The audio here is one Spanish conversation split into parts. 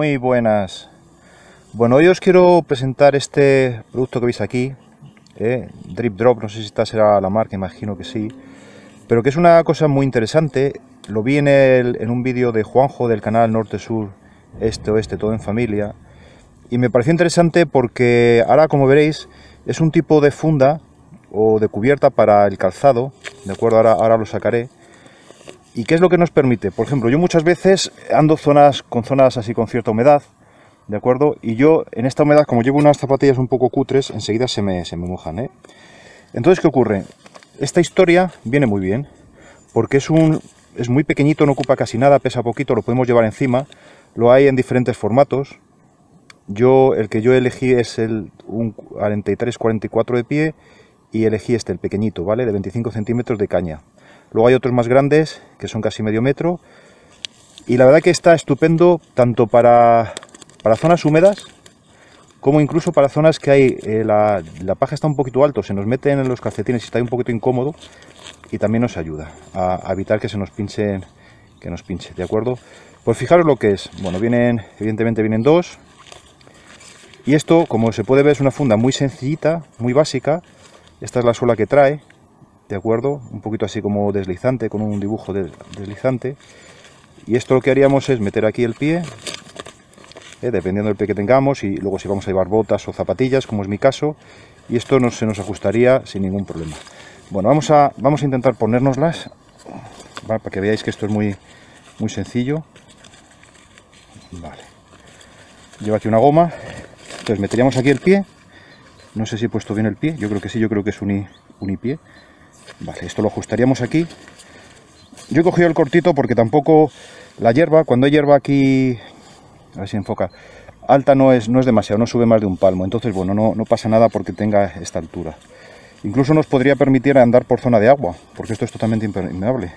Muy buenas. Bueno, hoy os quiero presentar este producto que veis aquí, eh, Drip Drop, no sé si esta será la marca, imagino que sí, pero que es una cosa muy interesante, lo vi en, un vídeo de Juanjo del canal Norte Sur, Este Oeste, Todo en Familia, y me pareció interesante porque ahora, como veréis, es un tipo de funda o de cubierta para el calzado, de acuerdo, ahora lo sacaré, ¿Y qué es lo que nos permite? Por ejemplo, yo muchas veces ando zonas con zonas así con cierta humedad, ¿de acuerdo? Y yo en esta humedad, como llevo unas zapatillas un poco cutres, enseguida se me, se me mojan, ¿eh? Entonces, ¿qué ocurre? Esta historia viene muy bien, porque es un es muy pequeñito, no ocupa casi nada, pesa poquito, lo podemos llevar encima, lo hay en diferentes formatos. Yo, el que yo elegí es el 43-44 de pie y elegí este, el pequeñito, ¿vale? De 25 centímetros de caña. Luego hay otros más grandes, que son casi medio metro. Y la verdad que está estupendo tanto para, zonas húmedas, como incluso para zonas que hay eh, la, paja está un poquito alto, se nos meten en los calcetines y está un poquito incómodo y también nos ayuda a, evitar que se nos pinchen, que nos pinche, ¿de acuerdo? Pues fijaros lo que es, bueno, vienen, evidentemente vienen dos y esto, como se puede ver, es una funda muy sencillita, muy básica, esta es la suela que trae, ¿de acuerdo? Un poquito así como deslizante, con un dibujo deslizante. Y esto lo que haríamos es meter aquí el pie, eh, dependiendo del pie que tengamos, y luego si vamos a llevar botas o zapatillas, como es mi caso, y esto no, se nos ajustaría sin ningún problema. Bueno, vamos a, vamos a intentar ponérnoslas, para que veáis que esto es muy, muy sencillo. Vale. Lleva aquí una goma, entonces meteríamos aquí el pie, no sé si he puesto bien el pie, yo creo que sí, yo creo que es un pie Vale, esto lo ajustaríamos aquí. Yo he cogido el cortito porque tampoco la hierba, cuando hay hierba aquí, a ver si enfoca, alta no es, no es demasiado, no sube más de un palmo. Entonces, bueno, no, no pasa nada porque tenga esta altura. Incluso nos podría permitir andar por zona de agua, porque esto es totalmente impermeable.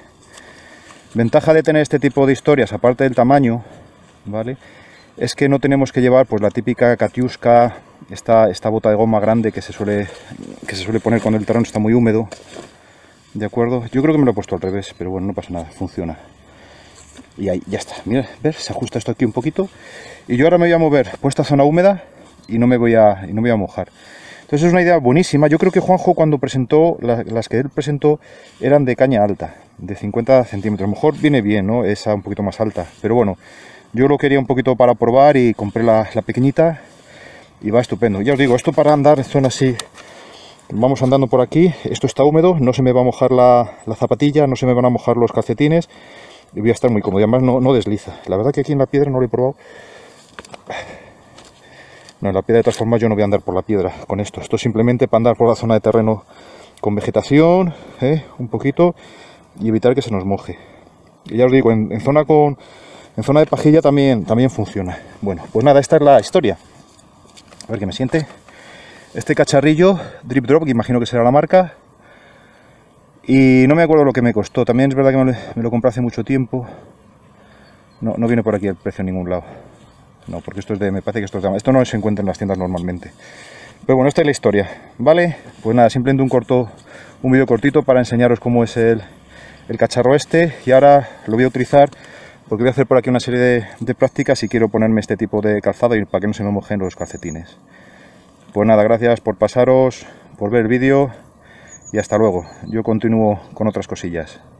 Ventaja de tener este tipo de historias, aparte del tamaño, ¿vale? Es que no tenemos que llevar pues la típica catiusca, esta, esta bota de goma grande que se, suele, que se suele poner cuando el terreno está muy húmedo, ¿De acuerdo? Yo creo que me lo he puesto al revés, pero bueno, no pasa nada, funciona. Y ahí ya está. Mira, ver, se ajusta esto aquí un poquito. Y yo ahora me voy a mover Puesta esta zona húmeda y no me voy a, no voy a mojar. Entonces es una idea buenísima. Yo creo que Juanjo cuando presentó, las, que él presentó eran de caña alta, de 50 centímetros. A lo mejor viene bien, ¿no? Esa un poquito más alta. Pero bueno, yo lo quería un poquito para probar y compré la, la pequeñita y va estupendo. Ya os digo, esto para andar en zona así vamos andando por aquí, esto está húmedo, no se me va a mojar la, zapatilla, no se me van a mojar los calcetines, y voy a estar muy cómodo, y además no, desliza. La verdad que aquí en la piedra no lo he probado. No, en la piedra de todas yo no voy a andar por la piedra con esto, esto es simplemente para andar por la zona de terreno con vegetación, ¿eh? un poquito, y evitar que se nos moje. Y ya os digo, en, zona con... En zona de pajilla también, también funciona. Bueno, pues nada, esta es la historia. A ver que me siente. Este cacharrillo, Drip Drop, que imagino que será la marca. Y no me acuerdo lo que me costó. También es verdad que me lo, compré hace mucho tiempo. No, no, viene por aquí el precio en ningún lado. No, porque esto es de... me parece que esto es de... Esto no se encuentra en las tiendas normalmente. Pero bueno, esta es la historia, ¿vale? Pues nada, simplemente un corto, un vídeo cortito para enseñaros cómo es el, cacharro este. Y ahora lo voy a utilizar porque voy a hacer por aquí una serie de, de prácticas y quiero ponerme este tipo de calzado y para que no se me mojen los calcetines. Pues nada, gracias por pasaros, por ver el vídeo y hasta luego. Yo continúo con otras cosillas.